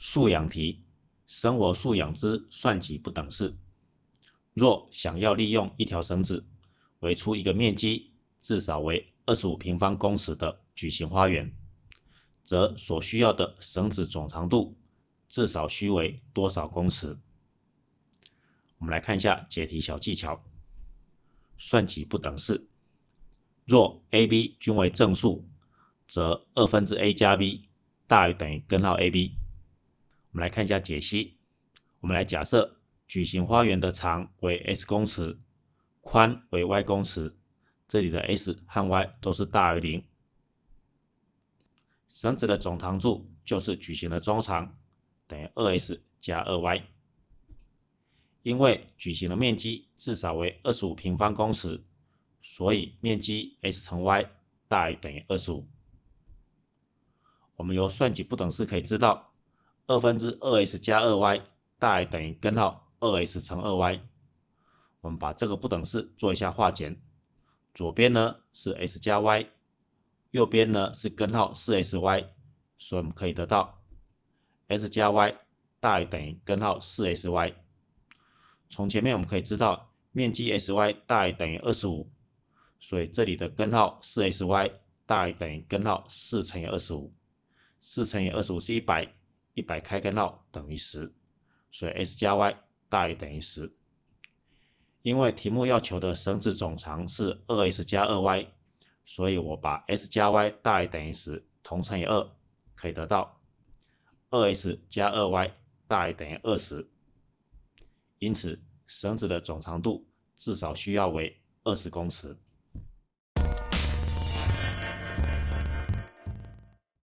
素养题，生活素养之算起不等式。若想要利用一条绳子围出一个面积至少为二十五平方公尺的矩形花园，则所需要的绳子总长度至少需为多少公尺？我们来看一下解题小技巧：算起不等式，若 a、b 均为正数，则二分之 a 加 b 大于等于根号 ab。我们来看一下解析。我们来假设矩形花园的长为 s 公尺，宽为 y 公尺，这里的 s 和 y 都是大于零。绳子的总长度就是矩形的周长，等于 2s 加 2y。因为矩形的面积至少为25平方公尺，所以面积 s 乘 y 大于等于25。我们由算几不等式可以知道。二分之二 s 加二 y 大于等于根号二 s 乘二 y。我们把这个不等式做一下化简，左边呢是 s 加 y，右边呢是根号四 sy，所以我们可以得到 s 加 y 大于等于根号四 sy。从前面我们可以知道面积 s y 大于等于二十五，所以这里的根号四 sy 大于等于根号四乘以二十五，四乘以二十五是一百。一百开根号等于十，所以 s 加 y 大于等于十。因为题目要求的绳子总长是二 s 加二 y，所以我把 s 加 y 大于等于十同乘以二，可以得到二 s 加二 y 大于等于二十。因此，绳子的总长度至少需要为二十公尺。